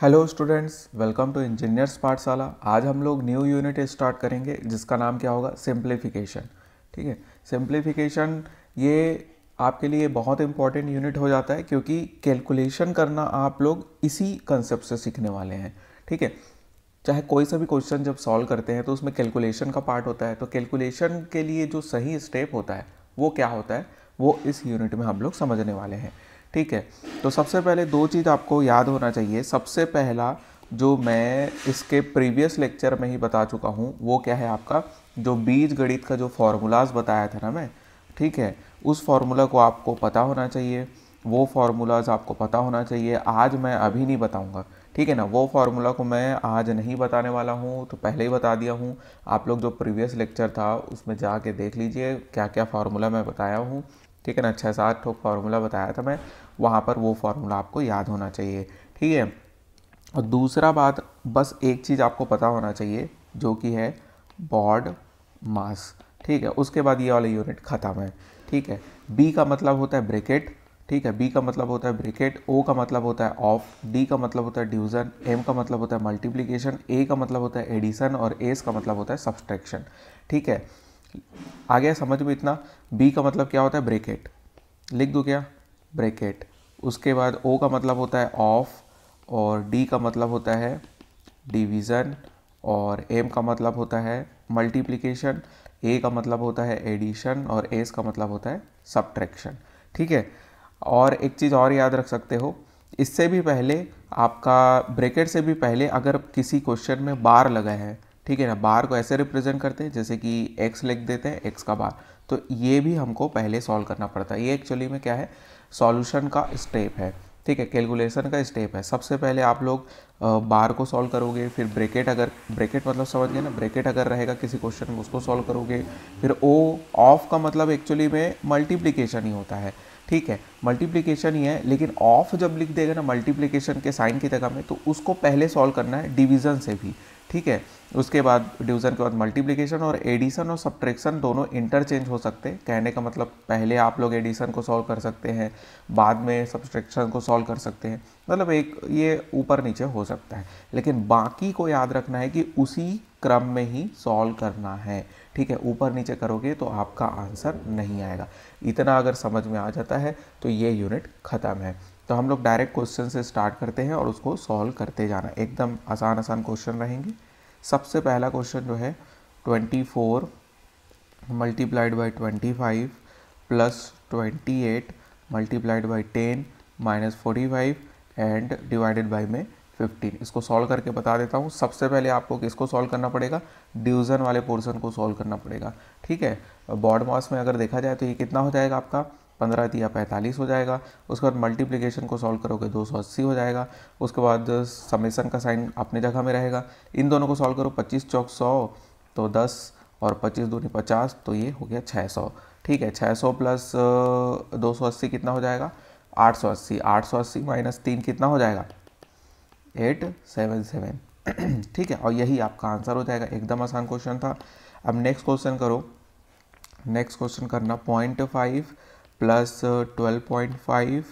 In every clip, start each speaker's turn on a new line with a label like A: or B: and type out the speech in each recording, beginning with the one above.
A: Hello students welcome to engineers पाठशाला आज हम लोग न्यू यूनिट स्टार्ट करेंगे जिसका नाम क्या होगा सिंप्लीफिकेशन ठीक है सिंप्लीफिकेशन ये आपके लिए बहुत इंपॉर्टेंट यूनिट हो जाता है क्योंकि कैलकुलेशन करना आप लोग इसी कंसेप्ट से सीखने वाले हैं ठीक है चाहे कोई सा भी क्वेश्चन जब सॉल्व करते हैं तो उसमें कैलकुलेशन का पार्ट होता है तो कैलकुलेशन के लिए जो सही स्टेप होता है वो क्या होता है वो इस यूनिट में हम लोग समझने वाले हैं ठीक है तो सबसे पहले दो चीज़ आपको याद होना चाहिए सबसे पहला जो मैं इसके प्रीवियस लेक्चर में ही बता चुका हूँ वो क्या है आपका जो बीज गणित का जो फार्मूलाज बताया था ना मैं ठीक है उस फार्मूला को आपको पता होना चाहिए वो फार्मूलाज आपको पता होना चाहिए आज मैं अभी नहीं बताऊंगा ठीक है ना वो फार्मूला को मैं आज नहीं बताने वाला हूँ तो पहले ही बता दिया हूँ आप लोग जो प्रीवियस लेक्चर था उसमें जाके देख लीजिए क्या क्या फार्मूला मैं बताया हूँ ठीक है ना छः सात ठोक फार्मूला बताया था मैं वहाँ पर वो फार्मूला आपको याद होना चाहिए ठीक है और दूसरा बात बस एक चीज़ आपको पता होना चाहिए जो कि है बॉड मास ठीक है उसके बाद ये वाला यूनिट ख़त्म है ठीक है बी का मतलब होता है ब्रिकेट ठीक है बी का मतलब होता है ब्रिकेट ओ का मतलब होता है ऑफ डी का मतलब होता है डिवीज़न एम का मतलब होता है मल्टीप्लीकेशन ए का मतलब होता है एडिशन और एस का मतलब होता है सब्सट्रैक्शन ठीक है आ गया समझ में इतना बी का मतलब क्या होता है ब्रेकेट लिख दो क्या ब्रेकेट उसके बाद ओ का मतलब होता है ऑफ और डी का मतलब होता है डिवीज़न और एम का मतलब होता है मल्टीप्लिकेशन ए का मतलब होता है एडिशन और एस का मतलब होता है सब्ट्रैक्शन ठीक है और एक चीज़ और याद रख सकते हो इससे भी पहले आपका ब्रैकेट से भी पहले अगर किसी क्वेश्चन में बार लगा है ठीक है ना बार को ऐसे रिप्रेजेंट करते हैं जैसे कि एक्स लिख देते हैं एक्स का बार तो ये भी हमको पहले सॉल्व करना पड़ता है ये एक्चुअली में क्या है सॉल्यूशन का स्टेप है ठीक है कैलकुलेशन का स्टेप है सबसे पहले आप लोग बार को सॉल्व करोगे फिर ब्रेकेट अगर ब्रेकेट मतलब समझ गए ना ब्रेकेट अगर रहेगा किसी क्वेश्चन में उसको सॉल्व करोगे फिर ओ ऑफ का मतलब एक्चुअली में मल्टीप्लीकेशन ही होता है ठीक है मल्टीप्लीकेशन ही है लेकिन ऑफ जब लिख देगा ना मल्टीप्लिकेशन के साइन की जगह में तो उसको पहले सॉल्व करना है डिवीज़न से भी ठीक है उसके बाद डिवीज़न के बाद मल्टीप्लीकेशन और एडिशन और सब्ट्रैक्शन दोनों इंटरचेंज हो सकते हैं कहने का मतलब पहले आप लोग एडिशन को सॉल्व कर सकते हैं बाद में सब्ट्रैक्शन को सॉल्व कर सकते हैं मतलब एक ये ऊपर नीचे हो सकता है लेकिन बाकी को याद रखना है कि उसी क्रम में ही सॉल्व करना है ठीक है ऊपर नीचे करोगे तो आपका आंसर नहीं आएगा इतना अगर समझ में आ जाता है तो ये यूनिट ख़त्म है तो हम लोग डायरेक्ट क्वेश्चन से स्टार्ट करते हैं और उसको सॉल्व करते जाना एकदम आसान आसान क्वेश्चन रहेंगे सबसे पहला क्वेश्चन जो है twenty four multiplied by twenty five plus twenty eight multiplied by ten minus forty five and divided by में फिफ्टीन इसको सॉल्व करके बता देता हूँ सबसे पहले आपको किसको सॉल्व करना पड़ेगा डिवीज़न वाले पोर्सन को सॉल्व करना पड़ेगा ठीक है बॉड मास में अगर देखा जाए तो ये कितना हो जाएगा आपका पंद्रह दिया पैंतालीस हो जाएगा उसके बाद मल्टीप्लिकेशन को सॉल्व करोगे दो सौ अस्सी हो जाएगा उसके बाद समेसन का साइन अपनी जगह में रहेगा इन दोनों को सॉल्व करो पच्चीस चौक सौ तो दस और पच्चीस दूनी पचास तो ये हो गया छः सौ ठीक है छः सौ प्लस दो सौ अस्सी कितना हो जाएगा आठ सौ अस्सी आठ सौ अस्सी माइनस तीन कितना हो जाएगा एट सेवन सेवन ठीक है और यही आपका आंसर हो जाएगा एकदम आसान क्वेश्चन था अब नेक्स्ट क्वेश्चन करो नेक्स्ट क्वेश्चन करना point five plus twelve point five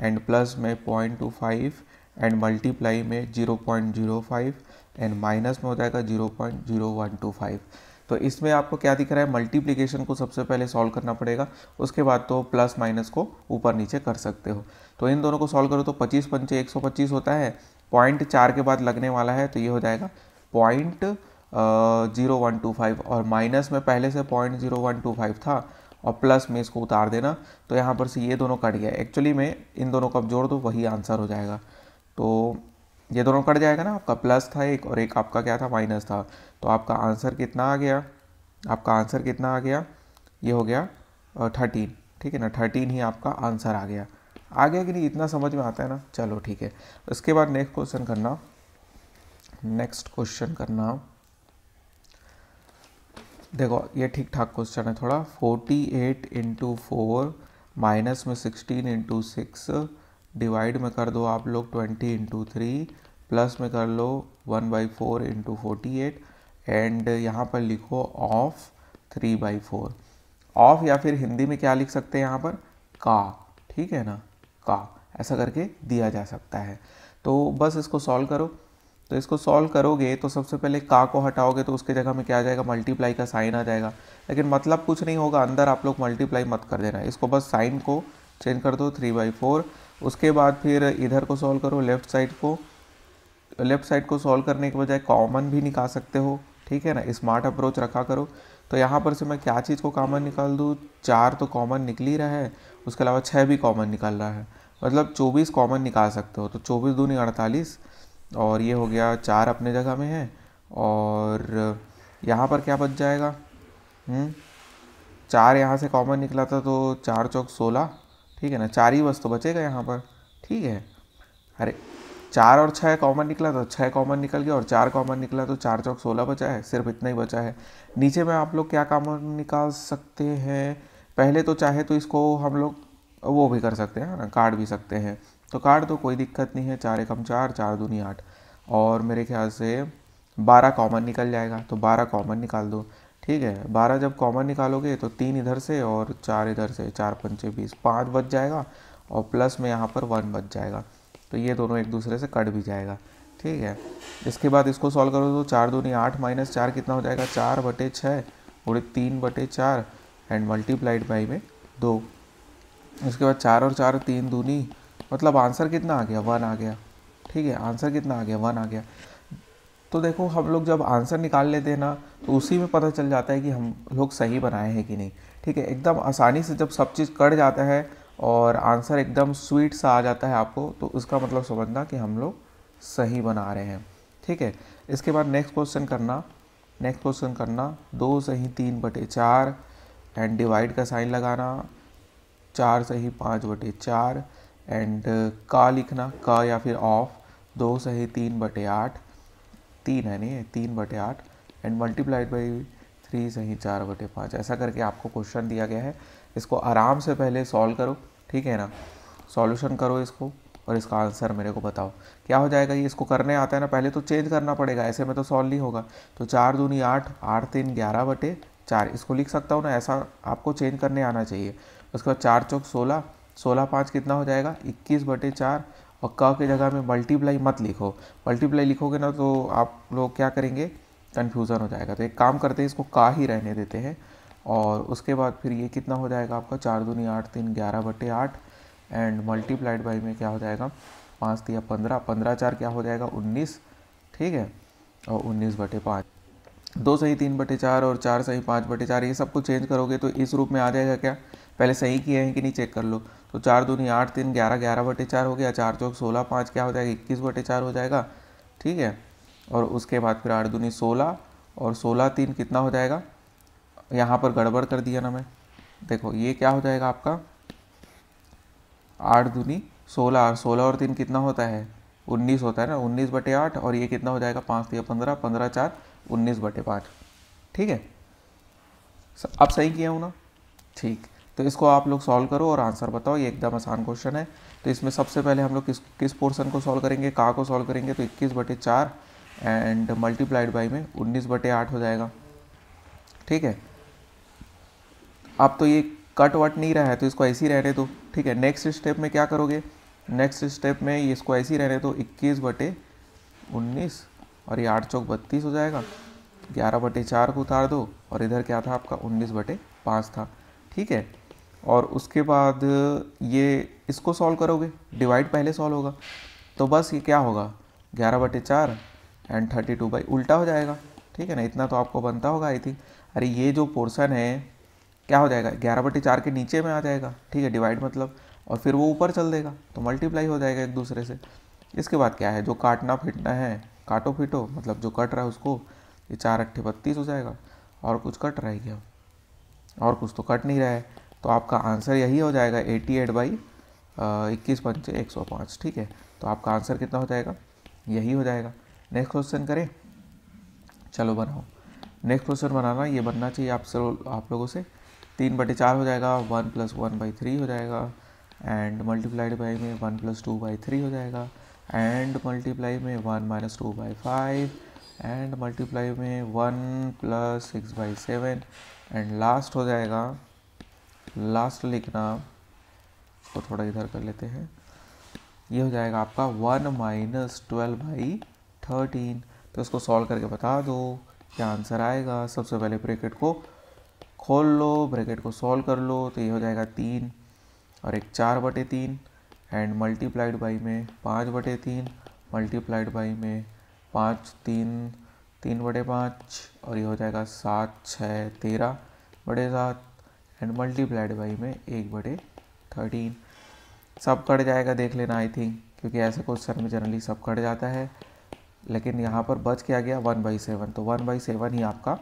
A: and plus में point two five and multiply में zero point zero five and minus में हो जाएगा zero point zero one two five तो इसमें आपको क्या दिख रहा है मल्टीप्लीकेशन को सबसे पहले सॉल्व करना पड़ेगा उसके बाद तो प्लस माइनस को ऊपर नीचे कर सकते हो तो इन दोनों को सॉल्व करो तो पच्चीस पंचे एक सौ पच्चीस होता है पॉइंट चार के बाद लगने वाला है तो ये हो जाएगा point zero one two five और माइनस में पहले से point zero one two five था और प्लस में इसको उतार देना तो यहाँ पर से ये दोनों कट गया एक्चुअली में इन दोनों को अब जोड़ दो वही आंसर हो जाएगा तो ये दोनों कट जाएगा ना आपका प्लस था एक और एक आपका क्या था माइनस था तो आपका आंसर कितना आ गया आपका आंसर कितना आ गया ये हो गया थर्टीन ठीक है ना थर्टीन ही आपका आंसर आ गया आ गया कि नहीं इतना समझ में आता है ना चलो ठीक है उसके बाद नेक्स्ट क्वेश्चन करना नेक्स्ट क्वेश्चन करना देखो ये ठीक ठाक क्वेश्चन है थोड़ा forty eight into four minus में सिक्सटीन इंटू सिक्स डिवाइड में कर दो आप लोग ट्वेंटी इंटू थ्री प्लस में कर लो one by four into forty eight and यहाँ पर लिखो of three by four of या फिर हिंदी में क्या लिख सकते हैं यहाँ पर का ठीक है ना का ऐसा करके दिया जा सकता है तो बस इसको सॉल्व करो तो इसको सॉल्व करोगे तो सबसे पहले का को हटाओगे तो उसके जगह में क्या आ जाएगा मल्टीप्लाई का साइन आ जाएगा लेकिन मतलब कुछ नहीं होगा अंदर आप लोग मल्टीप्लाई मत कर देना इसको बस साइन को चेंज कर दो थ्री बाई फोर उसके बाद फिर इधर को सॉल्व करो लेफ्ट साइड को लेफ्ट साइड को सॉल्व करने के बजाय कॉमन भी निकाल सकते हो ठीक है ना स्मार्ट अप्रोच रखा करो तो यहाँ पर से मैं क्या चीज़ को कॉमन निकाल दूँ चार तो कॉमन निकल ही रहा है उसके अलावा छः भी कॉमन निकल रहा है मतलब चौबीस कॉमन निकाल सकते हो तो चौबीस दूनी अड़तालीस और ये हो गया चार अपने जगह में है और यहाँ पर क्या बच जाएगा हुँ? हम्म? चार यहाँ से कॉमन निकला था तो चार चौक सोलह ठीक है ना चार ही बस तो बचेगा यहाँ पर ठीक है अरे चार और छः कॉमन निकला तो छः कॉमन निकल गया और चार कॉमन निकला तो चार चौक सोलह बचा है सिर्फ इतना ही बचा है नीचे में आप लोग क्या कॉमन निकाल सकते हैं पहले तो चाहे तो इसको हम लोग वो भी कर सकते हैं ना काट भी सकते हैं तो काट दो तो कोई दिक्कत नहीं है चार एकम चार चार दूनी आठ और मेरे ख्याल से बारह कॉमन निकल जाएगा तो बारह कॉमन निकाल दो ठीक है बारह जब कॉमन निकालोगे तो तीन इधर से और चार इधर से चार पंचे बीस पाँच बच जाएगा और प्लस में यहाँ पर वन बच जाएगा तो ये दोनों एक दूसरे से कट भी जाएगा ठीक है इसके बाद इसको सॉल्व करो तो चार दूनी आठ माइनस चार कितना हो जाएगा चार बटे छः और तीन बटे चार एंड मल्टीप्लाइड बाई में दो उसके बाद चार और चार तीन दूनी मतलब आंसर कितना आ गया वन आ गया ठीक है आंसर कितना आ गया वन आ गया तो देखो हम लोग जब आंसर निकाल लेते हैं ना तो उसी में पता चल जाता है कि हम लोग सही बनाए हैं कि नहीं ठीक है एकदम आसानी से जब सब चीज़ कट जाता है और आंसर एकदम स्वीट सा आ जाता है आपको तो उसका मतलब समझना कि हम लोग सही बना रहे हैं ठीक है इसके बाद नेक्स्ट क्वेश्चन करना नेक्स्ट क्वेश्चन करना दो सही तीन बटे चार एंड डिवाइड का साइन लगाना चार सही पाँच बटे चार एंड का लिखना का या फिर ऑफ दो सही तीन बटे आठ तीन है नहीं तीन बटे आठ एंड मल्टीप्लाइड बाई थ्री सही चार बटे पाँच ऐसा करके आपको क्वेश्चन दिया गया है इसको आराम से पहले सॉल्व करो ठीक है ना सॉल्यूशन करो इसको और इसका आंसर मेरे को बताओ क्या हो जाएगा ये इसको करने आता है ना पहले तो चेंज करना पड़ेगा ऐसे में तो सॉल्व नहीं होगा तो चार दूनी आठ आठ तीन ग्यारह बटे चार इसको लिख सकता हूँ ना ऐसा आपको चेंज करने आना चाहिए उसके बाद चार चौक सोलह सोलह पाँच कितना हो जाएगा इक्कीस बटे चार और क की जगह में मल्टीप्लाई मत लिखो मल्टीप्लाई लिखोगे ना तो आप लोग क्या करेंगे कन्फ्यूज़न हो जाएगा तो एक काम करते हैं इसको का ही रहने देते हैं और उसके बाद फिर ये कितना हो जाएगा आपका चार दूनी आठ तीन ग्यारह बटे आठ एंड मल्टीप्लाइड बाई में क्या हो जाएगा पाँच दिया पंद्रह पंद्रह चार क्या हो जाएगा उन्नीस ठीक है और उन्नीस बटे पाँच दो सही तीन बटे चार और चार सही पाँच बटे चार ये सब कुछ चेंज करोगे तो इस रूप में आ जाएगा क्या पहले सही किए हैं कि नहीं चेक कर लो तो चार दूनी आठ तीन ग्यारह ग्यारह बटे चार हो गया चार चौक सोलह पाँच क्या हो जाएगा इक्कीस बटे चार हो जाएगा ठीक है और उसके बाद फिर आठ दूनी सोलह और सोलह तीन कितना हो जाएगा यहाँ पर गड़बड़ कर दिया ना मैं देखो ये क्या हो जाएगा आपका आठ दूनी सोलह और सोलह और तीन कितना होता है उन्नीस होता है ना उन्नीस बटे आठ और ये कितना हो जाएगा पाँच दिया तो पंद्रह पंद्रह चार उन्नीस बटे पाँच ठीक है अब सही किया हूँ ना ठीक तो इसको आप लोग सॉल्व करो और आंसर बताओ ये एकदम आसान क्वेश्चन है तो इसमें सबसे पहले हम लोग किस किस पोर्सन को सॉल्व करेंगे कहाँ को सॉल्व करेंगे तो इक्कीस बटे चार एंड मल्टीप्लाइड बाई में उन्नीस बटे आठ हो जाएगा ठीक है आप तो ये कट वट नहीं रहा है तो इसको ऐसे ही रहने दो तो ठीक है नेक्स्ट स्टेप में क्या करोगे नेक्स्ट स्टेप में इसको ऐसे ही रहने दो तो इक्कीस बटे उन्नीस और ये आठ चौक बत्तीस हो जाएगा ग्यारह बटे चार को उतार दो और इधर क्या था आपका उन्नीस बटे पाँच था ठीक है और उसके बाद ये इसको सॉल्व करोगे डिवाइड पहले सॉल्व होगा तो बस ये क्या होगा ग्यारह बटे चार एंड थर्टी टू बाई उल्टा हो जाएगा ठीक है ना इतना तो आपको बनता होगा आई थिंक अरे ये जो पोर्सन है क्या हो जाएगा ग्यारह बटे चार के नीचे में आ जाएगा ठीक है डिवाइड मतलब और फिर वो ऊपर चल देगा तो मल्टीप्लाई हो जाएगा एक दूसरे से इसके बाद क्या है जो काटना फिटना है काटो फिटो मतलब जो कट रहा है उसको ये चार अट्ठे बत्तीस हो जाएगा और कुछ कट रहा है क्या और कुछ तो कट नहीं रहा है तो आपका आंसर यही हो जाएगा एटी एट बाई इक्कीस पंच एक सौ पाँच ठीक है तो आपका आंसर कितना हो जाएगा यही हो जाएगा नेक्स्ट क्वेश्चन करें चलो बनाओ नेक्स्ट क्वेश्चन बनाना ये बनना चाहिए आप सर आप लोगों से तीन बटे चार हो जाएगा one plus one by three हो जाएगा एंड मल्टीप्लाइड बाई में one plus two by three हो जाएगा एंड मल्टीप्लाई में one minus two by five and multiply में one plus six by seven and last हो जाएगा लास्ट लिखना तो थोड़ा इधर कर लेते हैं ये हो जाएगा आपका one minus twelve by thirteen तो इसको सॉल्व करके बता दो क्या आंसर आएगा सबसे पहले ब्रेकेट को खोल लो ब्रैकेट को सॉल्व कर लो तो ये हो जाएगा तीन और एक चार बटे तीन एंड मल्टीप्लाइड बाई में पाँच बटे तीन मल्टीप्लाइड बाई में पाँच तीन तीन बटे पाँच और ये हो जाएगा सात छः तेरह बटे सात एंड मल्टीप्लाइड बाई में एक बटे थर्टीन सब कट जाएगा देख लेना आई थिंक क्योंकि ऐसे क्वेश्चन में जनरली सब कट जाता है लेकिन यहाँ पर बच के आ गया वन बाई सेवन तो वन बाई सेवन ही आपका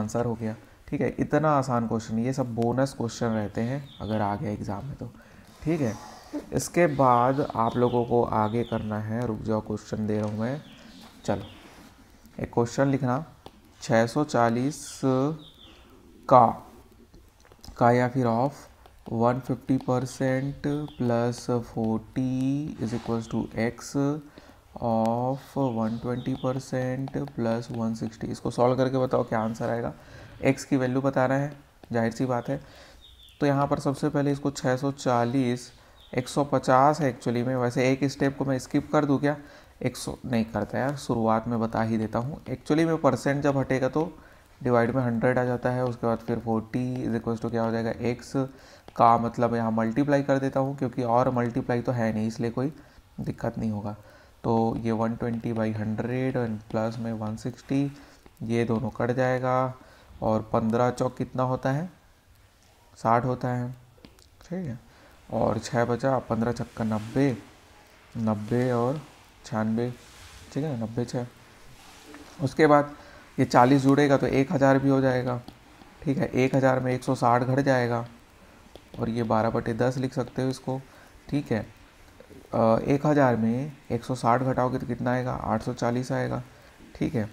A: आंसर हो गया ठीक है इतना आसान क्वेश्चन ये सब बोनस क्वेश्चन रहते हैं अगर आ गया एग्ज़ाम में तो ठीक है इसके बाद आप लोगों को आगे करना है रुक जाओ क्वेश्चन दे रहा हूँ मैं चलो एक क्वेश्चन लिखना 640 का का या फिर of 150 percent plus forty is equals to x of 120 percent plus 160 इसको सॉल्व करके बताओ क्या आंसर आएगा एक्स की वैल्यू बता रहा है जाहिर सी बात है तो यहाँ पर सबसे पहले इसको 640 150 है एक्चुअली में वैसे एक स्टेप को मैं स्किप कर दूँ क्या 100 नहीं करता यार शुरुआत में बता ही देता हूँ एक्चुअली में परसेंट जब हटेगा तो डिवाइड में हंड्रेड आ जाता है उसके बाद फिर फोर्टी इज इक्वल टू क्या हो जाएगा एक्स का मतलब यहाँ मल्टीप्लाई कर देता हूँ क्योंकि और मल्टीप्लाई तो है नहीं इसलिए कोई दिक्कत नहीं होगा तो ये 120 twenty by hundred and plus में 160 ये दोनों कट जाएगा और पंद्रह चौक कितना होता है साठ होता है ठीक है और छः बचा पंद्रह छक्का नब्बे नब्बे और छियानबे ठीक है नब्बे छः उसके बाद ये चालीस जुड़ेगा तो एक हज़ार भी हो जाएगा ठीक है एक हज़ार में एक सौ साठ घट जाएगा और ये बारह बटे दस लिख सकते हो इसको ठीक है एक हज़ार में एक सौ साठ घटाओगे तो कितना आएगा आठ सौ चालीस आएगा ठीक है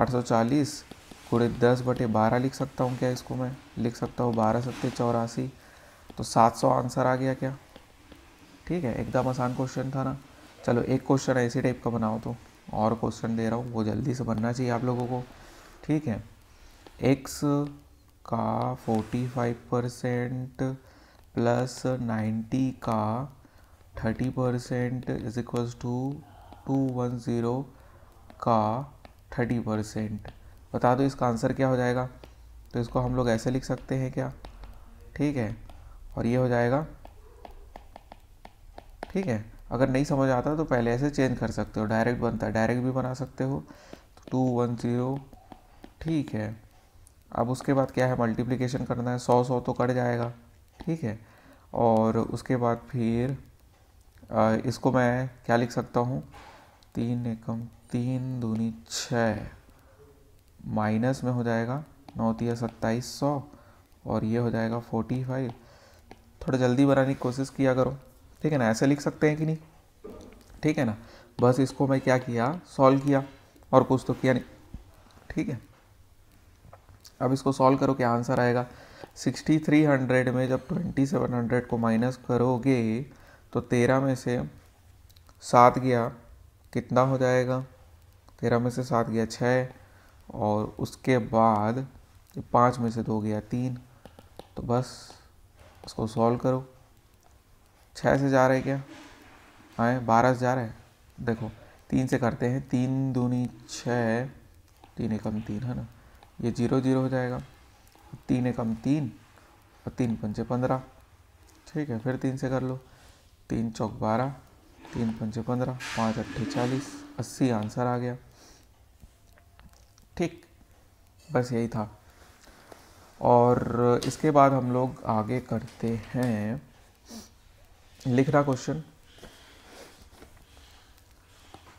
A: आठ सौ चालीस पूरे दस बटे बारह लिख सकता हूँ क्या इसको मैं लिख सकता हूँ बारह सत्ते चौरासी तो सात सौ आंसर आ गया क्या ठीक है एकदम आसान क्वेश्चन था ना चलो एक क्वेश्चन ऐसी टाइप का बनाओ तो और क्वेश्चन दे रहा हूँ वो जल्दी से बनना चाहिए आप लोगों को ठीक है एक्स का forty five percent plus ninety का thirty percent is equals to two one zero का थर्टी परसेंट बता दो इसका आंसर क्या हो जाएगा तो इसको हम लोग ऐसे लिख सकते हैं क्या ठीक है और ये हो जाएगा ठीक है अगर नहीं समझ आता तो पहले ऐसे चेंज कर सकते हो डायरेक्ट बनता है डायरेक्ट भी बना सकते हो तो टू वन ज़ीरो ठीक है अब उसके बाद क्या है मल्टीप्लिकेशन करना है सौ सौ तो कट जाएगा ठीक है और उसके बाद फिर इसको मैं क्या लिख सकता हूँ तीन एकम तीन दूनी छः माइनस में हो जाएगा नौ तीस सत्ताईस सौ और ये हो जाएगा फोर्टी फाइव थोड़ा जल्दी बनाने की कोशिश किया करो ठीक है ना ऐसे लिख सकते हैं कि नहीं ठीक है ना बस इसको मैं क्या किया सॉल्व किया और कुछ तो किया नहीं ठीक है अब इसको सॉल्व करो क्या आंसर आएगा 6300 में जब 2700 को माइनस करोगे तो 13 में से सात गया कितना हो जाएगा तेरह में से सात गया छः और उसके बाद पाँच में से दो गया तीन तो बस उसको सॉल्व करो छः से जा रहा है क्या आए बारह से जा रहा है देखो तीन से करते हैं तीन दूनी छः तीन एकम तीन है ना ये जीरो जीरो हो जाएगा तीन एकम तीन और तीन पंचे पंद्रह ठीक है फिर तीन से कर लो तीन चौक बारह तीन पंचे पंद्रह पाँच अट्ठे चालीस अस्सी आंसर आ गया ठीक बस यही था और इसके बाद हम लोग आगे करते हैं लिखना क्वेश्चन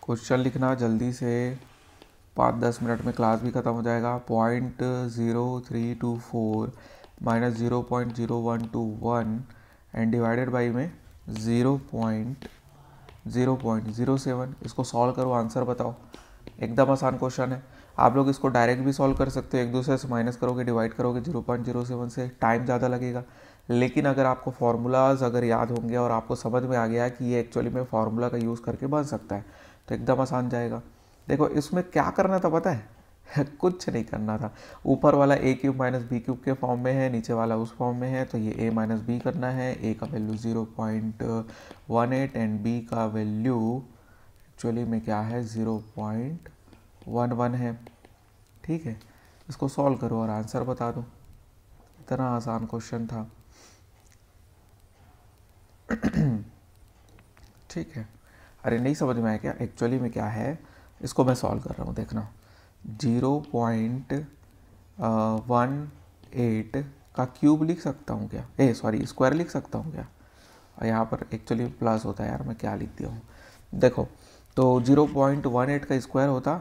A: क्वेश्चन लिखना जल्दी से पाँच दस मिनट में क्लास भी ख़त्म हो जाएगा point zero three two four minus zero point zero one two one and divided by में zero point zero point zero seven इसको सॉल्व करो आंसर बताओ एकदम आसान क्वेश्चन है आप लोग इसको डायरेक्ट भी सॉल्व कर सकते हो एक दूसरे से माइनस करोगे डिवाइड करोगे जीरो पॉइंट जीरो सेवन से टाइम ज़्यादा लगेगा लेकिन अगर आपको फार्मूलाज अगर याद होंगे और आपको समझ में आ गया है कि ये एक्चुअली में फार्मूला का यूज़ करके बन सकता है तो एकदम आसान जाएगा देखो इसमें क्या करना था पता है कुछ नहीं करना था ऊपर वाला A cube minus B cube के फॉर्म में है नीचे वाला उस फॉर्म में है तो ये ए माइनस बी करना है ए का value zero point one eight and B का वैल्यू एक्चुअली में क्या है ज़ीरो पॉइंट वन वन है ठीक है इसको सॉल्व करो और आंसर बता दो इतना आसान क्वेश्चन था ठीक है अरे नहीं समझ में आया क्या एक्चुअली में क्या है इसको मैं सॉल्व कर रहा हूँ देखना जीरो पॉइंट वन एट का क्यूब लिख सकता हूँ क्या ए सॉरी स्क्वायर लिख सकता हूँ क्या और यहाँ पर एक्चुअली प्लस होता है यार मैं क्या लिख दिया हूँ देखो तो जीरो पॉइंट वन एट का स्क्वायर होता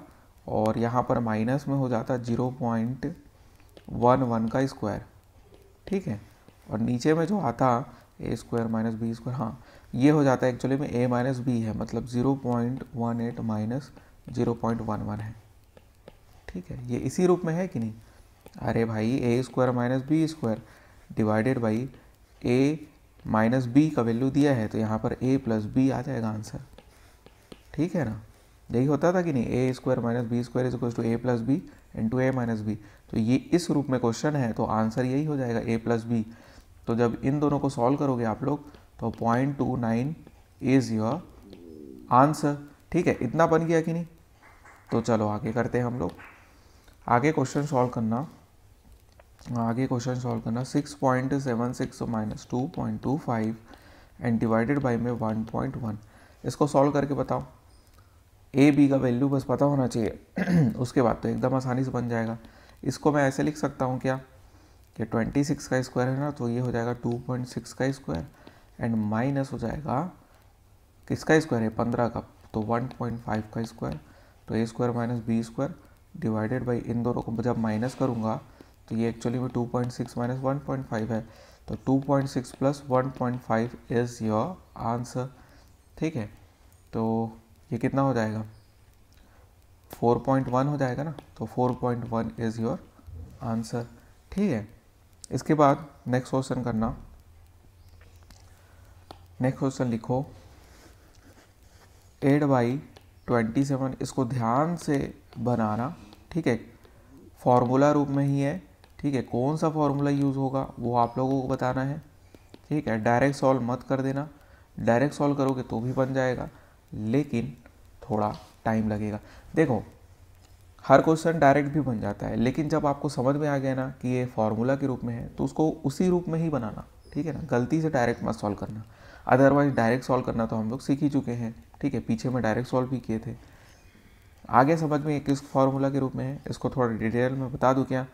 A: और यहाँ पर माइनस में हो जाता ज़ीरो पॉइंट वन वन का स्क्वायर ठीक है और नीचे में जो आता A square minus B square हाँ ये हो जाता है एक्चुअली में ए माइनस बी है मतलब zero point one eight minus zero point one one है ठीक है ये इसी रूप में है कि नहीं अरे भाई A square minus B square divided by A minus B का वैल्यू दिया है तो यहाँ पर ए प्लस बी आ जाएगा आंसर ठीक है ना यही होता था कि नहीं A square minus B square is equal to A plus B to A minus B तो ये इस रूप में क्वेश्चन है तो आंसर यही हो जाएगा ए प्लस बी तो जब इन दोनों को सॉल्व करोगे आप लोग तो point two nine is your answer ठीक है इतना बन गया कि नहीं तो चलो आगे करते हैं हम लोग आगे क्वेश्चन सॉल्व करना आगे क्वेश्चन सॉल्व करना six point seven six minus two point two five and divided by में वन पॉइंट वन इसको सॉल्व करके बताओ ए बी का वैल्यू बस पता होना चाहिए उसके बाद तो एकदम आसानी से बन जाएगा इसको मैं ऐसे लिख सकता हूँ क्या कि ट्वेंटी सिक्स का स्क्वायर है ना तो ये हो जाएगा टू पॉइंट सिक्स का स्क्वायर एंड माइनस हो जाएगा किसका स्क्वायर है पंद्रह का तो वन पॉइंट फाइव का स्क्वायर तो A square minus B square divided by इन दोनों को जब माइनस करूँगा तो ये एक्चुअली में two point six minus one point five है तो two point six plus one point five is your answer ठीक है तो ये कितना हो जाएगा 4.1 हो जाएगा ना तो 4.1 इज़ योर आंसर ठीक है इसके बाद नेक्स्ट क्वेश्चन करना नेक्स्ट क्वेश्चन लिखो एड बाई ट्वेंटी सेवन इसको ध्यान से बनाना ठीक है फॉर्मूला रूप में ही है ठीक है कौन सा फॉर्मूला यूज़ होगा वो आप लोगों को बताना है ठीक है डायरेक्ट सॉल्व मत कर देना डायरेक्ट सॉल्व करोगे तो भी बन जाएगा लेकिन थोड़ा टाइम लगेगा देखो हर क्वेश्चन डायरेक्ट भी बन जाता है लेकिन जब आपको समझ में आ गया ना कि ये फार्मूला के रूप में है तो उसको उसी रूप में ही बनाना ठीक है ना गलती से डायरेक्ट मत सॉल्व करना अदरवाइज डायरेक्ट सॉल्व करना तो हम लोग सीख ही चुके हैं ठीक है पीछे में डायरेक्ट सॉल्व भी किए थे आगे समझ में किस फार्मूला के रूप में है इसको थोड़ा डिटेल में बता दूँ क्या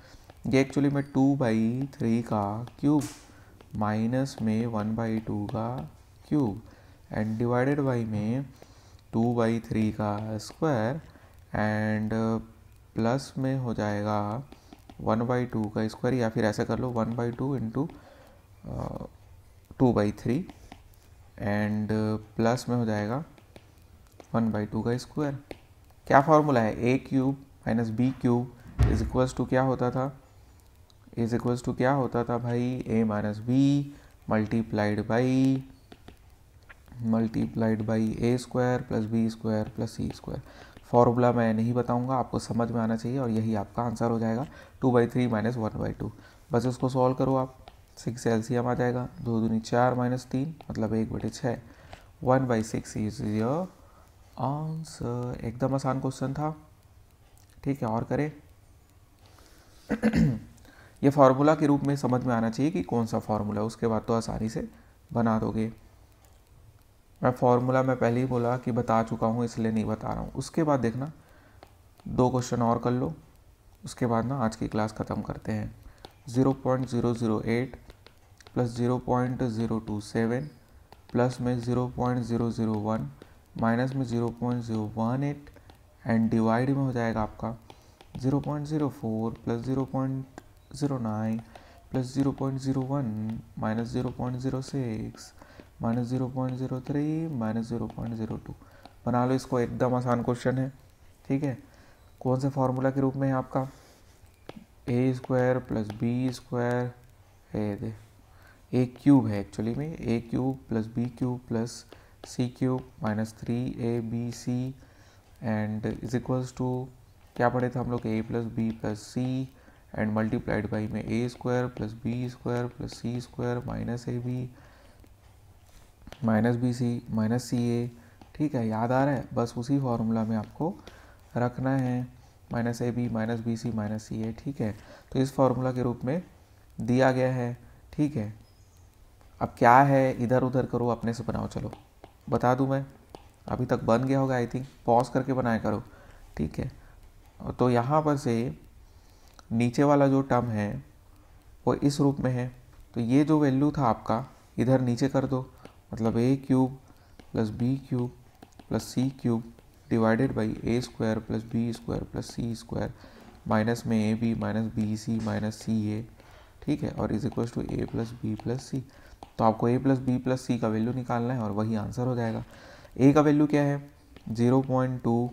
A: ये एक्चुअली में टू बाई थ्री का क्यूब माइनस में वन बाई टू का क्यूब एंड डिवाइडेड बाई में टू बाई थ्री का स्क्वायर एंड प्लस में हो जाएगा वन बाई टू का स्क्वायर या फिर ऐसा कर लो one by two into two by three and plus में हो जाएगा वन बाई टू का स्क्वायर क्या फार्मूला है A cube minus B cube is equals to क्या होता था इज इक्वल्स टू क्या होता था भाई A minus B multiplied by multiplied by A square plus B square plus C square formula मैं नहीं बताऊंगा आपको समझ में आना चाहिए और यही आपका आंसर हो जाएगा two by three minus one by two बस इसको सॉल्व करो आप सिक्स एलसीएम आ जाएगा दो दूनी चार माइनस तीन मतलब एक बटे छः one by six is your answer एकदम आसान क्वेश्चन था ठीक है और करें ये फार्मूला के रूप में समझ में आना चाहिए कि कौन सा फार्मूला है उसके बाद तो आसानी से बना दोगे मैं फॉर्मूला मैं पहले ही बोला कि बता चुका हूँ इसलिए नहीं बता रहा हूँ उसके बाद देखना दो क्वेश्चन और कर लो उसके बाद ना आज की क्लास ख़त्म करते हैं zero point zero zero eight plus zero point zero two seven plus में zero point zero zero one minus में zero point zero one eight and divide में हो जाएगा आपका zero point zero four plus zero point zero nine plus zero point zero one minus zero point zero six minus zero point zero three minus zero point zero two बना लो इसको एकदम आसान question है ठीक है कौन से फार्मूला के रूप में है आपका A square plus B square है दे ए क्यूब है एक्चुअली में A cube plus B cube plus C cube minus three A B C and is equals to क्या पढ़े थे हम लोग A plus B plus C and multiplied by में A square plus B square plus C square minus A B minus B C minus C A ठीक है याद आ रहा है बस उसी फार्मूला में आपको रखना है minus A B minus B C minus C A ठीक है तो इस फार्मूला के रूप में दिया गया है ठीक है अब क्या है इधर उधर करो अपने से बनाओ चलो बता दूँ मैं अभी तक बन गया होगा आई थिंक पॉज करके बनाया करो ठीक है तो यहाँ पर से नीचे वाला जो टर्म है वो इस रूप में है तो ये जो वैल्यू था आपका इधर नीचे कर दो मतलब A cube plus B cube plus C cube divided by A square plus B square plus C square minus में A B minus B C minus C A ठीक है और is equals to A plus B plus C तो आपको A plus B plus C का value निकालना है और वही आंसर हो जाएगा ए का वैल्यू क्या है ज़ीरो पॉइंट टू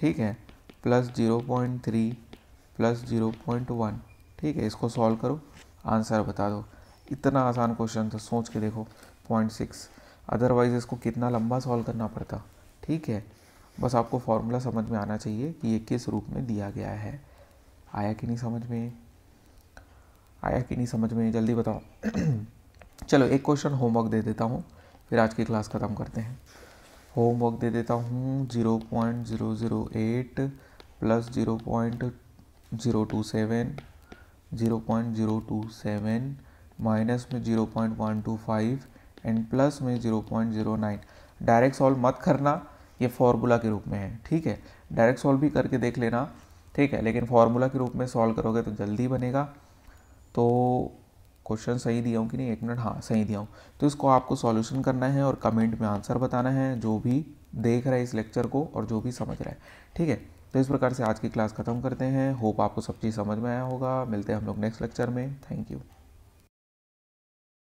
A: ठीक है plus zero point three plus zero point one ठीक है इसको सॉल्व करो आंसर बता दो इतना आसान क्वेश्चन था सोच के देखो पॉइंट सिक्स अदरवाइज़ इसको कितना लंबा सॉल्व करना पड़ता ठीक है बस आपको फार्मूला समझ में आना चाहिए कि ये किस रूप में दिया गया है आया कि नहीं समझ में आया कि नहीं समझ में जल्दी बताओ चलो एक क्वेश्चन होमवर्क दे देता हूँ फिर आज की क्लास ख़त्म करते हैं होमवर्क दे देता हूँ zero point zero zero eight plus zero point zero two seven zero point zero two seven minus में zero point one two five and plus में zero point zero nine direct solve मत करना ये formula के रूप में है ठीक है डायरेक्ट सॉल्व भी करके देख लेना ठीक है लेकिन फार्मूला के रूप में सॉल्व करोगे तो जल्दी बनेगा तो क्वेश्चन सही दिया हूँ कि नहीं एक मिनट हाँ सही दिया हूँ तो इसको आपको सॉल्यूशन करना है और कमेंट में आंसर बताना है जो भी देख रहा है इस लेक्चर को और जो भी समझ रहा है ठीक है तो इस प्रकार से आज की क्लास ख़त्म करते हैं होप आपको सब चीज़ समझ में आया होगा मिलते हैं हम लोग नेक्स्ट लेक्चर में थैंक यू